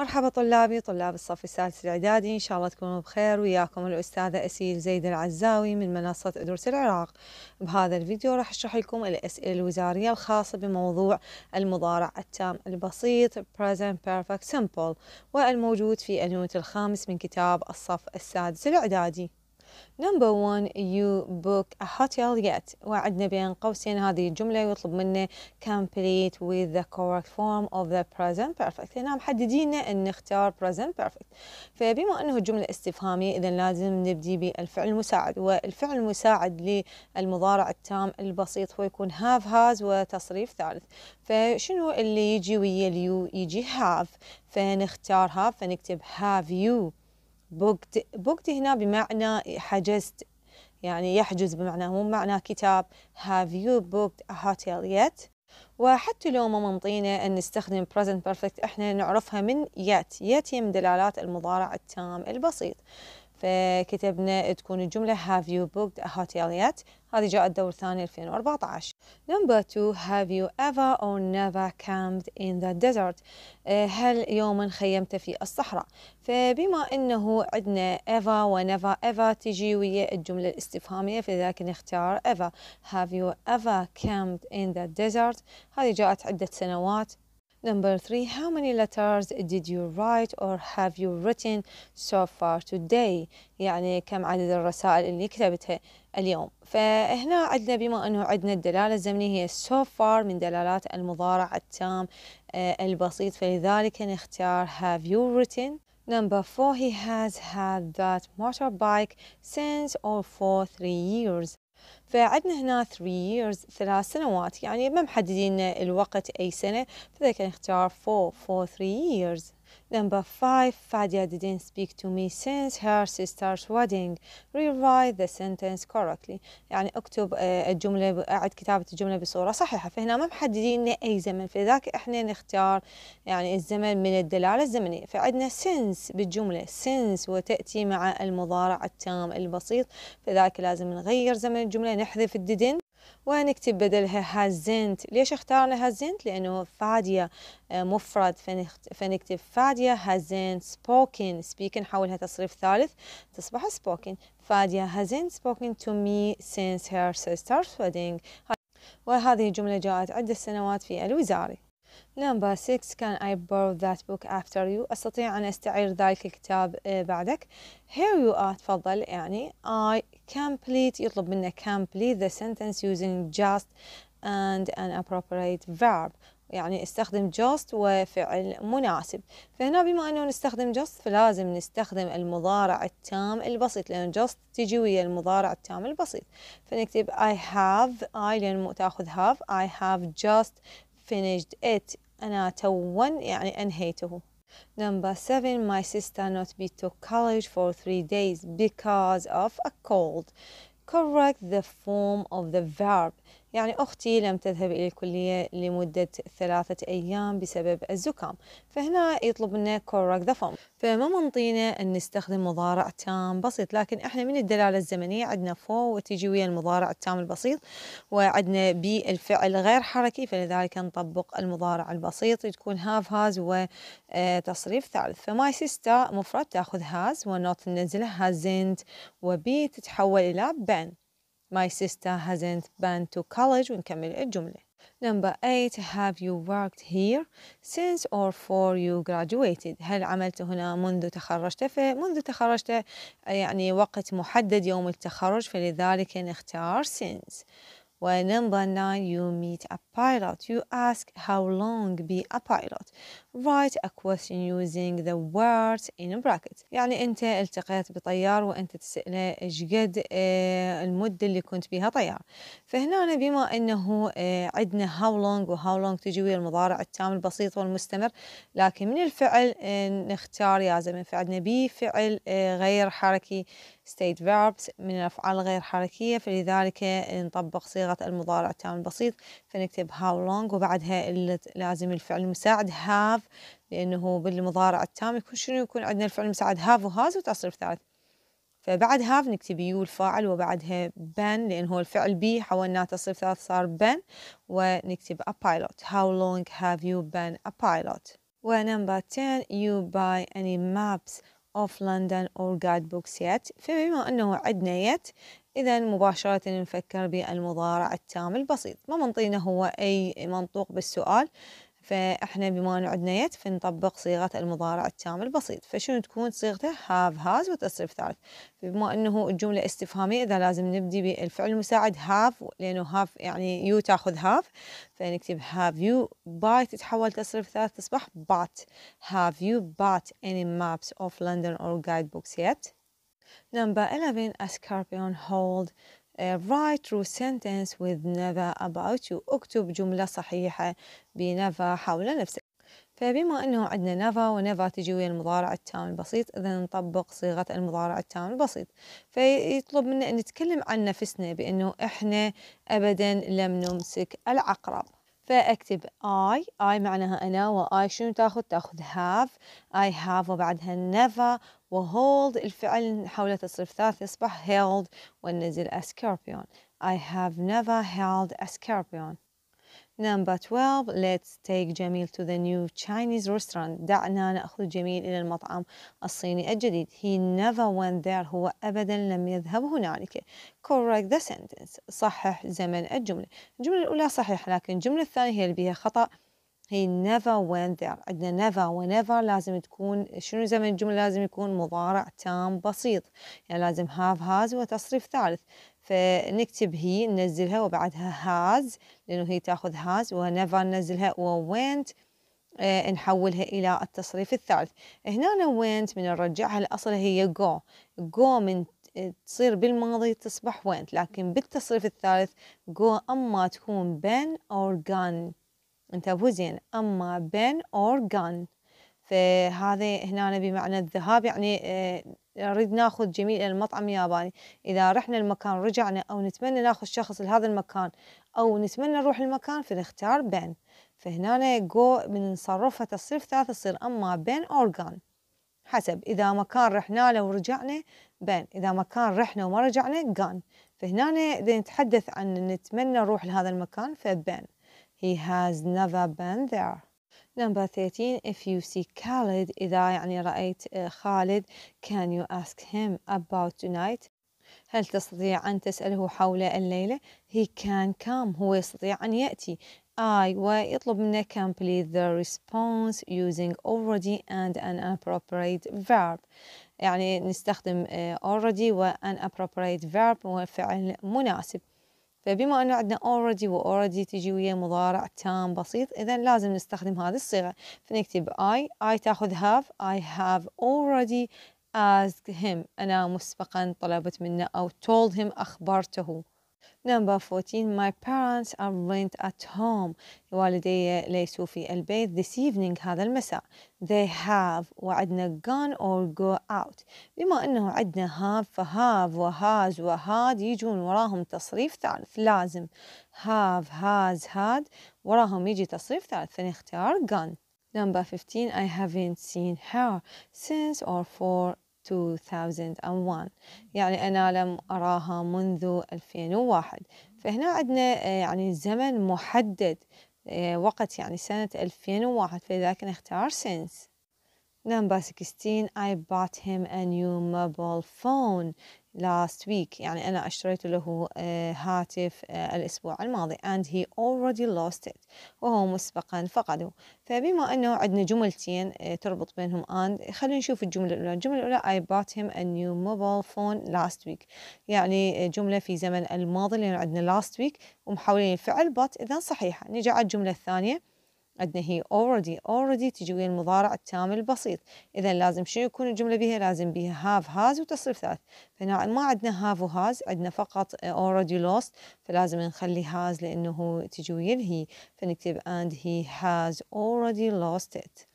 مرحبا طلابي طلاب الصف السادس الإعدادي إن شاء الله تكونوا بخير وياكم الأستاذة أسيل زيد العزاوي من منصة أدرس العراق بهذا الفيديو راح أشرح لكم الأسئلة الوزارية الخاصة بموضوع المضارع التام البسيط Present Perfect Simple والموجود في النوت الخامس من كتاب الصف السادس الإعدادي number one you book a hotel yet وعدنا بين قوسين هذه الجملة ويطلب منا complete with the correct form of the present perfect هنا نعم، محددين ان نختار present perfect فبما انه جملة استفهامية اذا لازم نبدي بالفعل المساعد والفعل المساعد للمضارع التام البسيط هو يكون have has وتصريف ثالث فشنو اللي يجي ويا اليو يجي have فنختار have فنكتب have you بوكت بوكت هنا بمعنى حجزت يعني يحجز بمعنى مو معنى كتاب have you booked a hotel yet وحتى لو ما منطينا أن نستخدم present perfect إحنا نعرفها من yet yet هي من دلالات المضارع التام البسيط فكتبنا تكون الجملة have you booked a hotel yet هذه جاءت دور ثاني 2014 number two have you ever or never camped in the desert هل يوما خيمت في الصحراء فبما انه عندنا ever و never ever تجي ويا الجملة الاستفهامية فلذلك نختار ever have you ever camped in the desert هذه جاءت عدة سنوات Number three, how many letters did you write or have you written so far today? يعني كم عدد الرسائل اللي كتبتها اليوم فهنا عندنا بما أنه عندنا الدلالة الزمنية هي so far من دلالات المضارع التام البسيط فلذلك نختار have you written Number four, he has had that motorbike since or for three years. فعندنا هنا 3 years ثلاث سنوات يعني ما محددين الوقت أي سنة فذا كان يعني اختيار 4 for 3 years Number five, Fadia didn't speak to me since her sister's wedding. Rewrite the sentence correctly. يعني اكتب آه، الجملة أعد كتابة الجملة بصورة صحيحة، فهنا ما محددين أي زمن، فلذلك احنا نختار يعني الزمن من الدلالة الزمنية، فعندنا since بالجملة since وتأتي مع المضارع التام البسيط، فلذلك لازم نغير زمن الجملة نحذف didn't ونكتب بدلها هازنت ليش اختارنا هازنت لأنه فادية آه، مفرد فنكتب فادية هازنت سبوكن سبيكن نحولها تصريف ثالث تصبح سبوكن فادية هازنت سبوكن تو مي since her sister's wedding وهذه الجملة جاءت عدة سنوات في الوزارة Number six, Can I borrow that book after you أستطيع أن أستعير ذلك الكتاب آه، بعدك Here you are تفضل يعني I complete يطلب منك complete the sentence using just and an appropriate verb يعني استخدم just وفعل مناسب فهنا بما أنه نستخدم just فلازم نستخدم المضارع التام البسيط لأن just تجي ويا المضارع التام البسيط فنكتب I have I لأن تأخذ have I have just finished it أنا تون يعني أنهيته Number seven, my sister not be to college for three days because of a cold. Correct the form of the verb يعني أختي لم تذهب إلى الكلية لمدة ثلاثة أيام بسبب الزكام فهنا يطلب منا كورك ذا فم فما منطينا أن نستخدم مضارع تام بسيط لكن إحنا من الدلالة الزمنية عندنا فو وتجي ويا المضارع التام البسيط وعندنا بي الفعل غير حركي فلذلك نطبق المضارع البسيط تكون هاف هاز وتصريف آه، ثالث فماي سيستا مفرد تأخذ هاز ونوت ننزله هازنت وبي تتحول إلى بن My sister hasn't been to college ونكمل الجملة Number eight, Have you worked here since or for you graduated هل عملت هنا منذ تخرجت فمنذ تخرجت يعني وقت محدد يوم التخرج فلذلك نختار since When number nine, you meet a pilot. You ask how long be a pilot. Write a question using the words in brackets. يعني أنت التقيت بطيار وأنت تسأله إيش قد آه، المدة اللي كنت بها طيار. فهنا أنا بما أنه آه، عندنا how long و how long تجي ويا المضارع التام البسيط والمستمر لكن من الفعل آه، نختار يا زلمة فعلنا بي فعل غير حركي state verbs من الأفعال غير حركية فلذلك نطبق صيغة المضارع التام البسيط فنكتب how long وبعدها لازم الفعل المساعد have لأنه بالمضارع التام يكون شنو يكون عندنا الفعل المساعد have has وتصريف ثالث فبعد هاف نكتب يو الفاعل وبعدها بن لأن هو الفعل بي حولناه تصريف ثلاث صار بن ونكتب a pilot how long have you been a pilot ونمبر 10 you buy any maps of London or guidebooks yet فبما أنه عدنا yet إذا مباشرة نفكر بالمضارع التام البسيط ما منطينا هو أي منطوق بالسؤال فإحنا بما أنه عندنا يت فنطبق صيغة المضارع التام البسيط فشنو تكون صيغته هاف هاز وتصريف ثالث فبما أنه الجملة استفهامية إذا لازم نبدي بالفعل المساعد هاف لأنه هاف يعني يو تاخذ هاف فنكتب هاف يو باي تتحول تصريف ثالث تصبح بات هاف يو بات any maps of London or guidebooks yet نمبر 11 A scorpion hold write true sentence with never about you اكتب جملة صحيحة بنفا حول نفسك فبما انه عندنا نفا ونفا تجي ويا المضارع التام البسيط اذا نطبق صيغه المضارع التام البسيط فيطلب منا ان نتكلم عن نفسنا بانه احنا ابدا لم نمسك العقرب فأكتب I I معناها أنا و I شنو تاخذ تاخذ have I have وبعدها never و hold الفعل حول تصريف ثالث يصبح held ونزل a scorpion I have never held a scorpion Number 12 Let's take Jamil to the new Chinese restaurant دعنا نأخذ جميل إلى المطعم الصيني الجديد He never went there هو أبدا لم يذهب هنالك Correct the sentence صحح زمن الجملة الجملة الأولى صحيح لكن الجملة الثانية هي اللي بها خطأ هي never went there عندنا never whenever لازم تكون شنو زمن الجملة لازم يكون مضارع تام بسيط يعني لازم have has وتصريف ثالث فنكتب هي ننزلها وبعدها has لأنه هي تاخذ has never ننزلها went آه نحولها إلى التصريف الثالث هنا وينت من نرجعها الأصل هي go go من تصير بالماضي تصبح وينت لكن بالتصريف الثالث go أما تكون been or gone انت ابو زين أما بن أور جان فهذا هنا بمعنى الذهاب يعني آه، نريد ناخذ جميل المطعم الياباني إذا رحنا المكان رجعنا أو نتمنى ناخذ شخص لهذا المكان أو نتمنى نروح المكان فنختار بن فهنا جو من نصرفها تصريف ثلاثة تصير أما بن أورجان حسب إذا مكان رحنا له ورجعنا بن إذا مكان رحنا وما رجعنا جان فهنا نتحدث عن نتمنى نروح لهذا المكان فبن He has never been there. Number 13, if you see Khalid, إذا يعني رأيت خالد, can you ask him about tonight? هل تستطيع أن تسأله حول الليلة؟ He can come, هو يستطيع أن يأتي. I ويطلب منه complete the response using already and an appropriate verb. يعني نستخدم already و an appropriate verb وفعل مناسب. فبما انه عندنا already و already تجي ويا مضارع تام بسيط اذا لازم نستخدم هذه الصيغه فنكتب I I تاخذ have I have already asked him انا مسبقا طلبت منه او told him اخبرته Number 14 My parents are at home والدي ليسوا في البيت this evening هذا المساء they have وعندنا gone or go out بما أنه عندنا have فهاف وهاز وهاد يجون وراهم تصريف ثالث لازم have has had وراهم يجي تصريف ثالث فنختار gone Number 15 I haven't seen her since or for 2001 يعني أنا لم أراها منذ 2001 فهنا عندنا آه، يعني زمن محدد آه، وقت يعني سنة 2001 فلذلك نختار since Number 16 I bought him a new mobile phone last week يعني أنا اشتريت له آه، هاتف آه، الأسبوع الماضي and he already lost it وهو مسبقا فقده فبما أنه عندنا جملتين آه، تربط بينهم and خلينا نشوف الجملة الأولى الجملة الأولى I bought him a new mobile phone last week يعني جملة في زمن الماضي لأنه عندنا last week ومحولين الفعل but إذا صحيحة نجي على الجملة الثانية عندنا هي already already تجي ويا المضارع التام البسيط إذا لازم شنو يكون الجملة بها لازم بها have has وتصريف ثالث فهنا ما عندنا have و has عندنا فقط already lost فلازم نخلي has لأنه تجي ويا الهي فنكتب and he has already lost it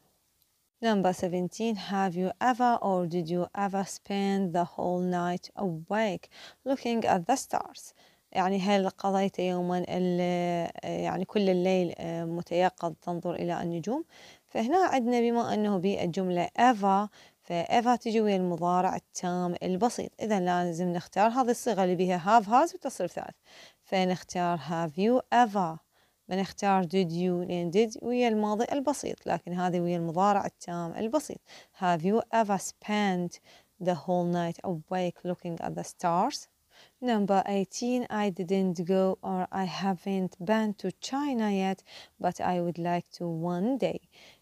Number 17 Have you ever or did you ever spend the whole night awake looking at the stars? يعني هل قضيت يوما يعني كل الليل آه، متيقظ تنظر إلى النجوم فهنا عندنا بما أنه بالجملة ever فإيفا تجي ويا المضارع التام البسيط إذا لازم نختار هذه الصيغة اللي بها have has وتصرف ثالث فنختار have you ever بنختار did you لأن did ويا الماضي البسيط لكن هذه ويا المضارع التام البسيط have you ever spent the whole night awake looking at the stars Number 18, I didn't go or I haven't been to China yet, but I would like to one day.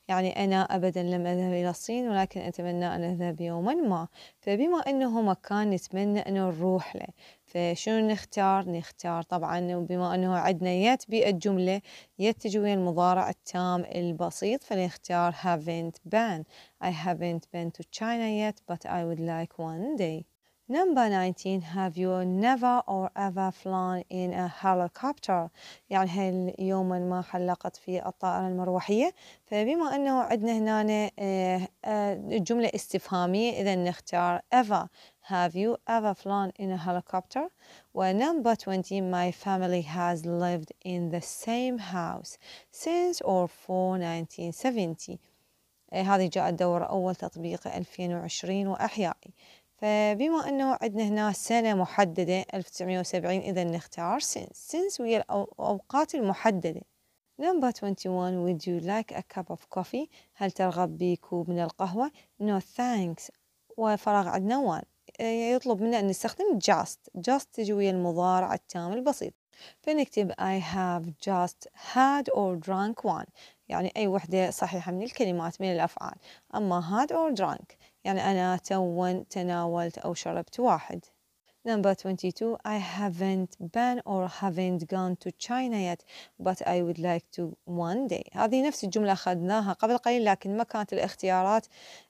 يعني أنا أبدا لم أذهب إلى الصين ولكن أتمنى أن أذهب يوما ما فبما أنه مكان نتمنى أن نروح له فشنو نختار نختار طبعا وبما أنه عندنا يات بالجملة يتجي ويا المضارع التام البسيط فنختار haven't been I haven't been to China yet but I would like one day Number 19 Have you never or ever flown in a helicopter يعني هل يوما ما حلقت في الطائرة المروحية فبما أنه عندنا هنا جملة استفهامية إذا نختار ever Have you ever flown in a helicopter? Well, number 20, my family has lived in the same house since or for 1970. هذه جاءت دورة أول تطبيق 2020 وأحيائي فبما أنه عندنا هنا سنة محددة 1970 إذا نختار since since وهي الأوقات المحددة Number 21 Would you like a cup of coffee? هل ترغب بكوب من القهوة؟ No thanks وفراغ عندنا one آه، يطلب منا أن نستخدم just just تجي ويا المضارع التام البسيط فنكتب I have just had or drunk one يعني أي وحدة صحيحة من الكلمات من الأفعال أما had or drunk يعني أنا تون تناولت أو شربت واحد Number 22, I haven't been or haven't gone to China yet, but I would like to one day. هذه نفس الجملة أخذناها قبل قليل لكن ما كانت الاختيارات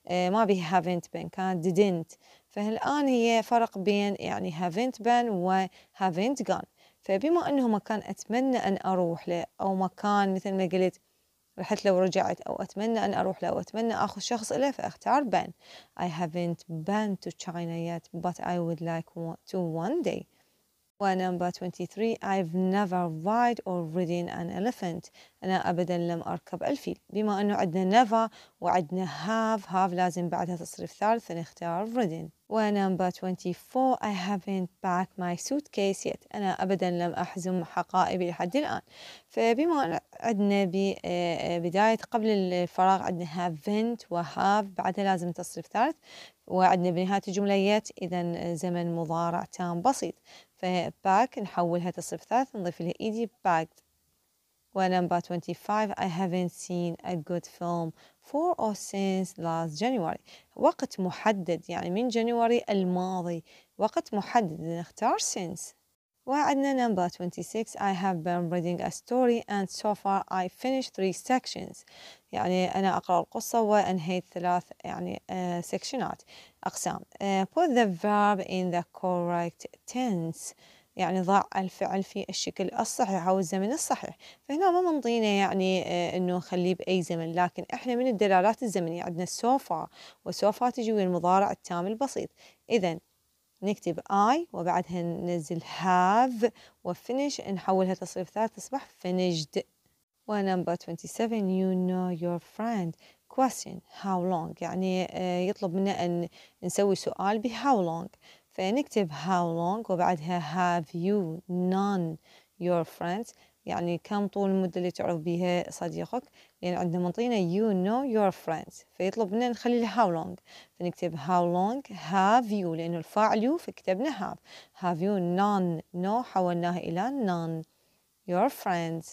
آه، ما بها haven't been كانت didn't فالآن هي فرق بين يعني haven't been و haven't gone فبما أنه مكان أتمنى أن أروح له أو مكان مثل ما قلت رحت لو رجعت أو أتمنى أن أروح لو أتمنى أخذ شخص إليه فأختار بان I haven't been to China yet but I would like to one day ونمبر 23 I've never ride or ridden an elephant أنا أبدا لم أركب الفيل بما أنه عندنا never وعندنا have have لازم بعدها تصريف ثالث نختار ridden ونمبر 24 I haven't packed my suitcase yet أنا أبدا لم أحزم حقائبي لحد الآن فبما عندنا آه، بداية قبل الفراغ عندنا haven't و have بعدها لازم تصريف ثالث وعندنا بنهاية الجملة yet إذا زمن مضارع تام بسيط فباك نحولها تصريف ثالث نضيف لها إيدي باك ونمبر 25 I haven't seen a good film for or since last January وقت محدد يعني من January الماضي وقت محدد نختار since وعندنا number 26 I have been reading a story and so far I finished three sections يعني أنا أقرأ القصة وأنهيت ثلاث يعني uh, سكشنات أقسام uh, put the verb in the correct tense يعني ضاع الفعل في الشكل الصحيح أو الزمن الصحيح فهنا ما منطينا يعني آه، أنه نخليه بأي زمن لكن إحنا من الدلالات الزمنية عندنا سوفا وسوفا تجي ويا المضارع التام البسيط إذا نكتب I وبعدها ننزل have وفينش نحولها تصريف ثالث تصبح finished ونمبر 27 you know your friend question how long يعني آه، يطلب منا أن نسوي سؤال ب how long فنكتب how long وبعدها have you known your friends يعني كم طول المدة اللي تعرف بها صديقك لأن عندنا منطينا you know your friends فيطلب منا نخلي له how long فنكتب how long have you لأنه الفاعل you فكتبنا have have you none no حولناها إلى none your friends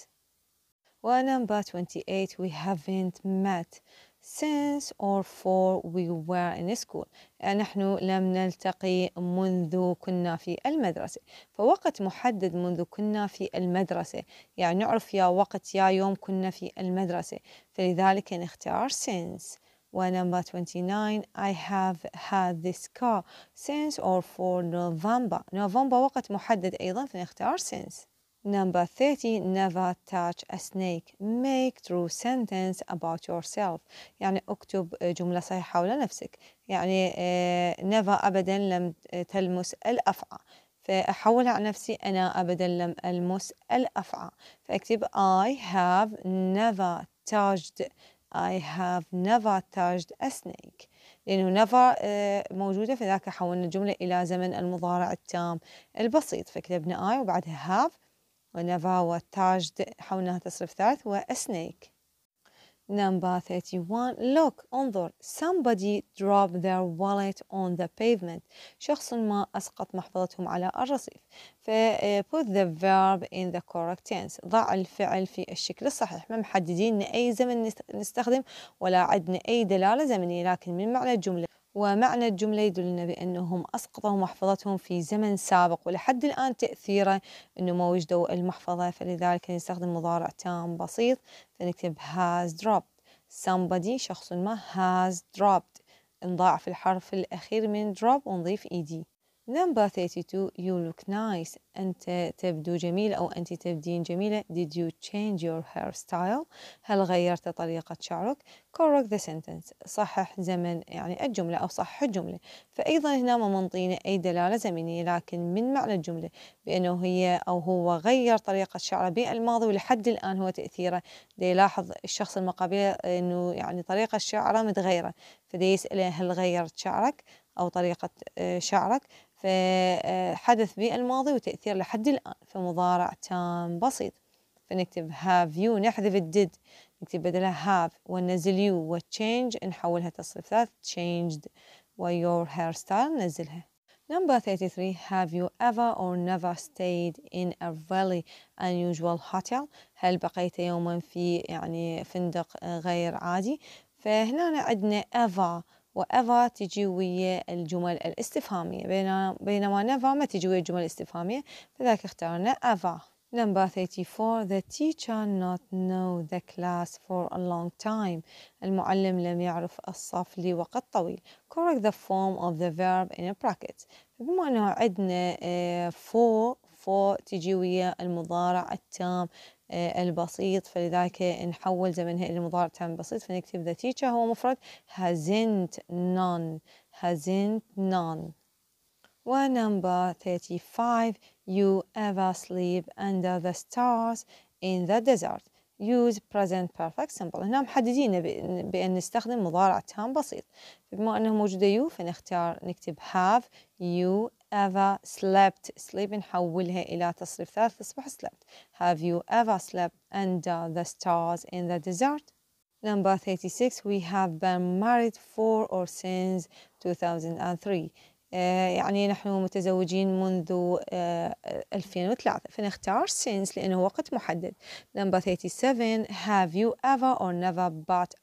ونمبر 28 we haven't met since or for we were in school آه، نحن لم نلتقي منذ كنا في المدرسة فوقت محدد منذ كنا في المدرسة يعني نعرف يا وقت يا يوم كنا في المدرسة فلذلك نختار since ونمبر 29 I have had this car since or for November November وقت محدد أيضا فنختار since Number 30, never touch a snake. Make true sentence about yourself. يعني اكتب جملة صحيحة حول نفسك. يعني آه، never أبدا لم تلمس الأفعى. فأحول على نفسي أنا أبدا لم ألمس الأفعى. فأكتب I have never touched I have never touched a snake. لأنه never آه، موجودة فذاك حولنا الجملة إلى زمن المضارع التام البسيط فكتبنا I وبعدها have ونفا وتاج حولها تصرف ثالث وسنيك Number 31 Look انظر Somebody dropped their wallet on the pavement شخص ما أسقط محفظتهم على الرصيف ف آه، put the verb in the correct tense ضع الفعل في الشكل الصحيح ما محددين أي زمن نستخدم ولا عندنا أي دلالة زمنية لكن من معنى الجملة ومعنى الجملة يدلنا بأنهم أسقطوا محفظتهم في زمن سابق ولحد الآن تأثيره أنه ما وجدوا المحفظة فلذلك نستخدم مضارع تام بسيط فنكتب has dropped somebody شخص ما has dropped نضاعف الحرف الأخير من drop ونضيف ed Number 32 You look nice أنت تبدو جميل أو أنت تبدين جميلة Did you change your hairstyle هل غيرت طريقة شعرك Correct the sentence صحح زمن يعني الجملة أو صحح الجملة فأيضا هنا ما منطينا أي دلالة زمنية لكن من معنى الجملة بأنه هي أو هو غير طريقة شعره بالماضي ولحد الآن هو تأثيره دي يلاحظ الشخص المقابل أنه يعني طريقة شعره متغيرة فدي يسأله هل غيرت شعرك أو طريقة آه، شعرك فحدث آه، بالماضي وتأثير لحد الآن فمضارع تام بسيط فنكتب have you نحذف الديد نكتب بدلها have وننزل you وتشينج نحولها تصريف ثلاث changed ويور hairstyle ننزلها Number 33 Have you ever or never stayed in a really unusual hotel هل بقيت يوما في يعني فندق غير عادي فهنا عندنا ever وإيفا تجي ويا الجمل الاستفهامية بينما never ما تجي ويا الجمل الاستفهامية فذاك اخترنا ever Number 34 The teacher not know the class for a long time المعلم لم يعرف الصف لوقت طويل Correct the form of the verb in a bracket بما أنه عندنا آه، for for تجي ويا المضارع التام آه، البسيط فلذلك نحول زمنها إلى المضارع التام البسيط فنكتب the teacher هو مفرد hasn't none hasn't none ونمبر 35 you ever sleep under the stars in the desert use present perfect simple هنا محددين بأن نستخدم مضارع تام بسيط بما أنه موجودة يو فنختار نكتب have you ever slept sleep نحولها إلى تصريف ثالث تصبح slept have you ever slept under the stars in the desert Number 36, we have been married for or since 2003. آه، يعني نحن متزوجين منذ 2003 آه، فنختار since لأنه وقت محدد number 37 have you ever or never bought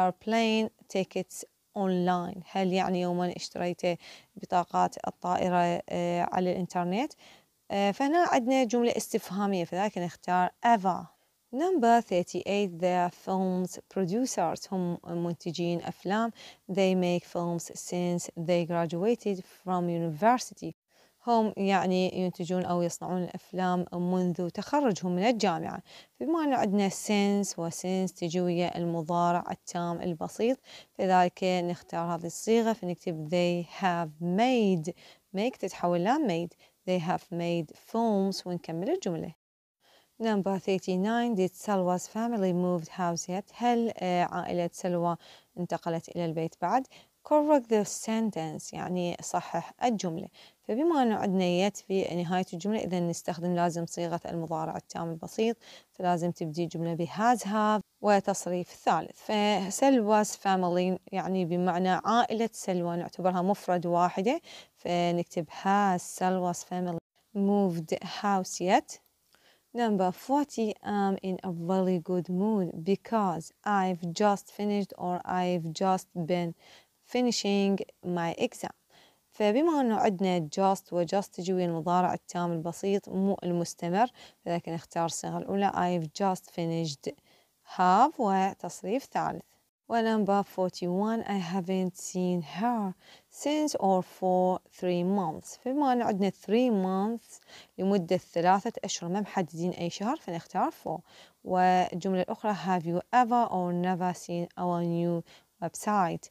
airplane tickets online هل يعني يوما اشتريت بطاقات الطائرة آه، على الانترنت فهنا عندنا جملة استفهامية فذلك نختار ever Number 38 they are films producers هم منتجين أفلام they make films since they graduated from university هم يعني ينتجون أو يصنعون الأفلام منذ تخرجهم من الجامعة بما أن عندنا سينس وسينس تجي ويا المضارع التام البسيط لذلك نختار هذه الصيغة فنكتب they have made make تتحول لا made they have made films ونكمل الجملة Number 39 Did Salwa's family moved house yet? هل آه، عائلة سلوى انتقلت إلى البيت بعد؟ Correct the sentence يعني صحح الجملة فبما أنه عندنا يت في نهاية الجملة إذا نستخدم لازم صيغة المضارع التام البسيط فلازم تبدي الجملة بهاز have وتصريف ثالث فسلوا's family يعني بمعنى عائلة سلوى نعتبرها مفرد واحدة فنكتب has سلوا's family moved house yet Number 40, I'm in a very good mood because I've just finished or I've just been finishing my exam. فبما أنه عندنا just و just تجي ويا المضارع التام البسيط مو المستمر لكن اختار الصيغة الأولى I've just finished have وتصريف ثالث. number 41 I haven't seen her since or for 3 months فبما أن عندنا 3 months لمدة ثلاثة أشهر ما محددين أي شهر فنختار for والجملة الأخرى have you ever or never seen our new website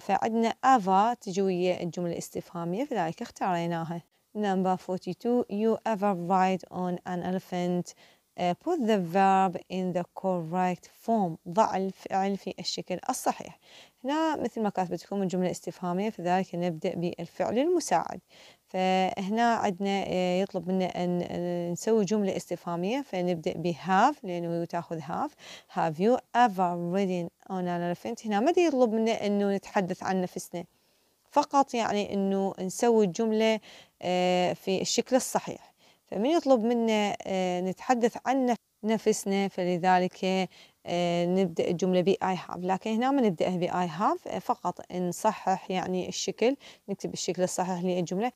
فعندنا ever تجي ويا الجملة الاستفهامية فلذلك اختاريناها Number 42 You ever ride on an elephant Uh, put the verb in the correct form ضع الفعل في الشكل الصحيح هنا مثل ما كاتبت لكم الجملة استفهامية فذلك نبدأ بالفعل المساعد فهنا عندنا uh, يطلب منا أن نسوي جملة استفهامية فنبدأ ب have لأنه تأخذ have have you ever ridden on an elephant هنا ما يطلب منا أنه نتحدث عن نفسنا فقط يعني أنه نسوي الجملة uh, في الشكل الصحيح فمن يطلب منا آه، نتحدث عن نفسنا فلذلك آه، نبدأ الجملة بي اي هاف لكن هنا ما نبدأها بي اي هاف فقط نصحح يعني الشكل نكتب الشكل الصحيح للجملة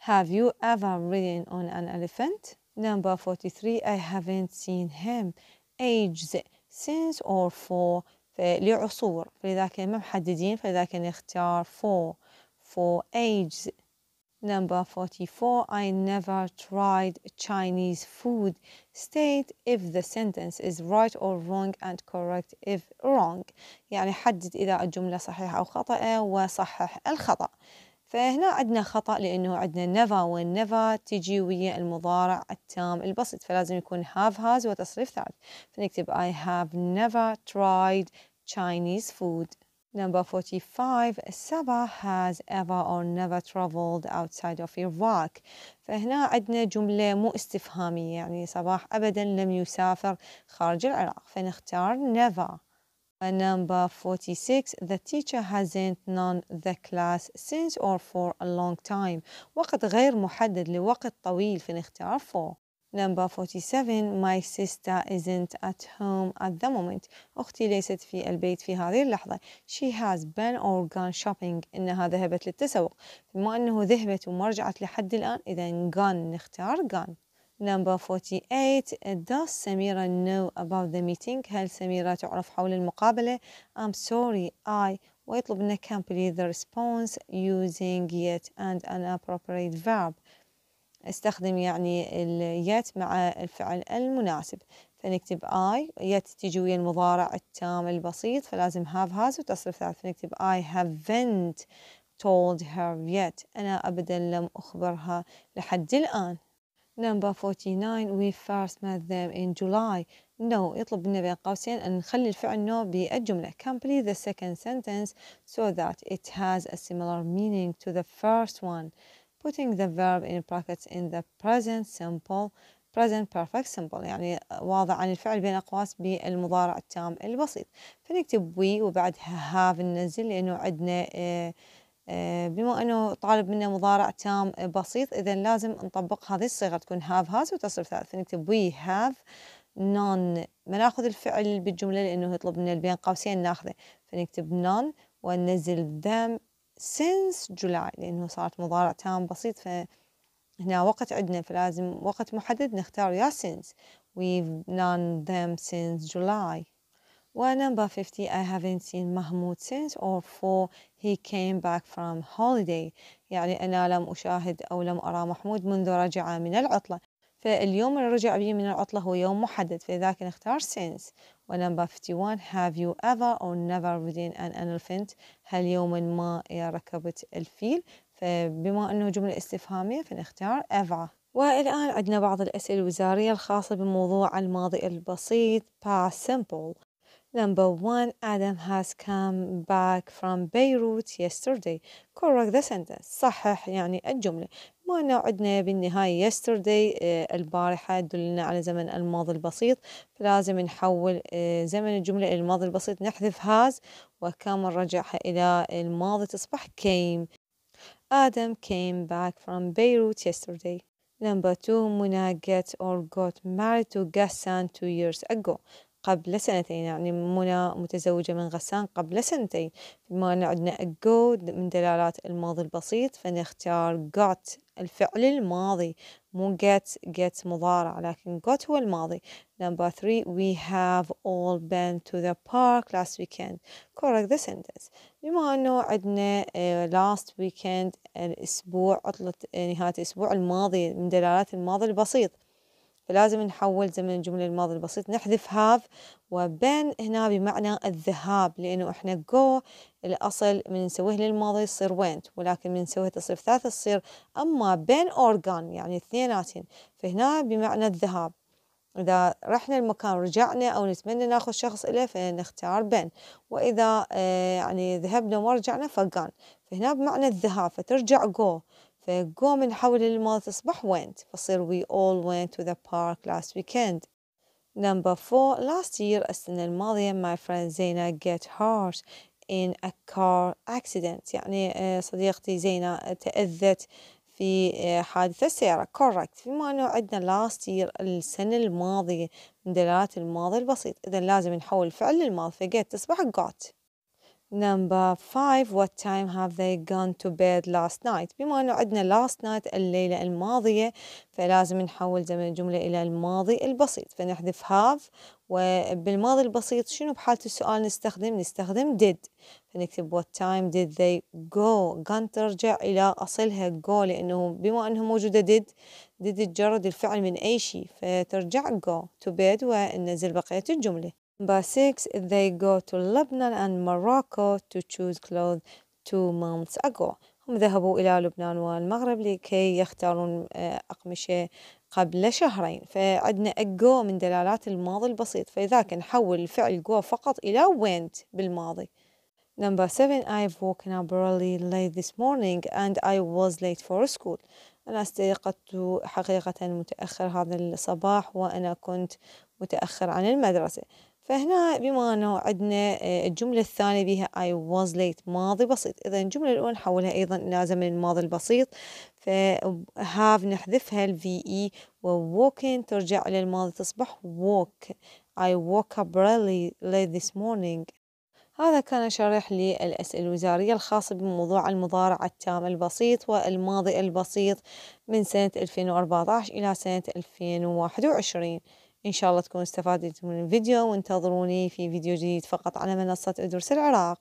Have you ever ridden on an elephant? Number 43 I haven't seen him ages since or for لعصور فلذلك ما محددين فلذلك نختار for for ages Number 44, I never tried Chinese food. State if the sentence is right or wrong and correct if wrong. يعني حدد إذا الجملة صحيحة أو خطأ وصحح الخطأ. فهنا عندنا خطأ لأنه عندنا never never تجي ويا المضارع التام البسيط فلازم يكون have has وتصريف ثالث فنكتب I have never tried Chinese food Number 45 Sabah has ever or never traveled outside of Iraq فهنا عندنا جملة مو استفهامية يعني صباح أبدا لم يسافر خارج العراق فنختار never And number 46 The teacher hasn't known the class since or for a long time وقت غير محدد لوقت طويل فنختار for Number 47 My sister isn't at home at the moment أختي ليست في البيت في هذه اللحظة She has been or gone shopping إنها ذهبت للتسوق بما أنه ذهبت وما رجعت لحد الآن إذا gone نختار gone Number 48 Does Samira know about the meeting؟ هل سميرة تعرف حول المقابلة؟ I'm sorry I ويطلب منك believe the response using yet and an appropriate verb استخدم يعني اليت مع الفعل المناسب فنكتب I يت تجي ويا المضارع التام البسيط فلازم have has وتصرف ثالث فنكتب I haven't told her yet أنا أبدا لم أخبرها لحد الآن Number 49 we first met them in July no يطلب منا بين قوسين أن نخلي الفعل no بالجملة complete the second sentence so that it has a similar meaning to the first one putting the verb in brackets in the present simple present perfect simple يعني واضع عن الفعل بين أقواس بالمضارع التام البسيط فنكتب we وبعدها have ننزل لأنه عندنا آه، آه، بما أنه طالب منا مضارع تام بسيط إذا لازم نطبق هذه الصيغة تكون have has وتصرف ثالث فنكتب we have none ما ناخذ الفعل بالجملة لأنه يطلب منا بين قوسين ناخذه فنكتب none وننزل them since جولاي لأنه صارت مضارع تام بسيط فهنا وقت عندنا فلازم وقت محدد نختار يا since we've known them since July و number 50 I haven't seen Mahmoud since or for he came back from holiday يعني أنا لم أشاهد أو لم أرى محمود منذ رجع من العطلة فاليوم اللي رجع به من العطلة هو يوم محدد فإذا كان نختار since ونمبر 51 have you ever or never ridden an elephant هل يوما ما ركبت الفيل فبما أنه جملة استفهامية فنختار ever والآن عندنا بعض الأسئلة الوزارية الخاصة بموضوع الماضي البسيط past simple Number one, Adam has come back from Beirut yesterday. Correct the sentence. صحح يعني الجملة. ما عدنا بالنهاية يسترداي آه، البارحة دلنا على زمن الماضي البسيط فلازم نحول آه، زمن الجملة إلى الماضي البسيط نحذف هاز وكان نرجعها إلى الماضي تصبح كيم آدم كيم باك فروم بيروت يسترداي Number two Muna get or got married to غسان two years ago قبل سنتين يعني منى متزوجة من غسان قبل سنتين بما أن عندنا ago من دلالات الماضي البسيط فنختار got الفعل الماضي مو get get مضارع لكن got هو الماضي number three we have all been to the park last weekend correct the sentence بما أنه عندنا آه، last weekend الأسبوع عطلة نهاية الأسبوع الماضي من دلالات الماضي البسيط فلازم نحول زمن الجملة الماضي البسيط نحذف هاف وبين هنا بمعنى الذهاب لأنه إحنا جو الأصل من نسويه للماضي يصير وينت ولكن من نسويه تصريف ثلاثة يصير أما بين أورجان يعني اثنيناتين فهنا بمعنى الذهاب إذا رحنا المكان رجعنا أو نتمنى ناخذ شخص إليه فنختار بين وإذا آه، يعني ذهبنا ورجعنا فقان فهنا بمعنى الذهاب فترجع جو فقوم نحول الماضي تصبح went فصير we all went to the park last weekend Number four, last year السنة الماضية my friend Zena get hurt in a car accident يعني آه، صديقتي زينة تأذت في آه، حادثة سيارة correct فيما أنه عندنا last year السنة الماضية من دلالات الماضي البسيط إذا لازم نحول فعل للماضي فقد تصبح got Number 5 What time have they gone to bed last night بما أنه عندنا last night الليلة الماضية فلازم نحول زمن الجملة إلى الماضي البسيط فنحذف have وبالماضي البسيط شنو بحالة السؤال نستخدم نستخدم did فنكتب what time did they go gone ترجع إلى أصلها go لأنه بما أنها موجودة did did تجرد الفعل من أي شيء فترجع go to bed وننزل بقية الجملة By six, they go to Lebanon and Morocco to choose clothes two months ago. هم ذهبوا إلى لبنان والمغرب لكي يختارون آه، أقمشة قبل شهرين فعندنا أجو من دلالات الماضي البسيط فإذا كان حول الفعل go فقط إلى went بالماضي Number seven, I've woken up early late this morning and I was late for school. أنا استيقظت حقيقة متأخر هذا الصباح وأنا كنت متأخر عن المدرسة. فهنا بما أنه عندنا آه، الجملة الثانية بها اي واز ليت ماضي بسيط إذا الجملة الأولى نحولها أيضا إلى زمن الماضي البسيط ف have نحذفها ال VE و walking ترجع إلى الماضي تصبح ووك اي ووك اب really late this morning هذا كان شرح للأسئلة الوزارية الخاصة بموضوع المضارع التام البسيط والماضي البسيط من سنة 2014 إلى سنة 2021 إن شاء الله تكونوا استفادتوا من الفيديو وانتظروني في فيديو جديد فقط على منصة أدرس العراق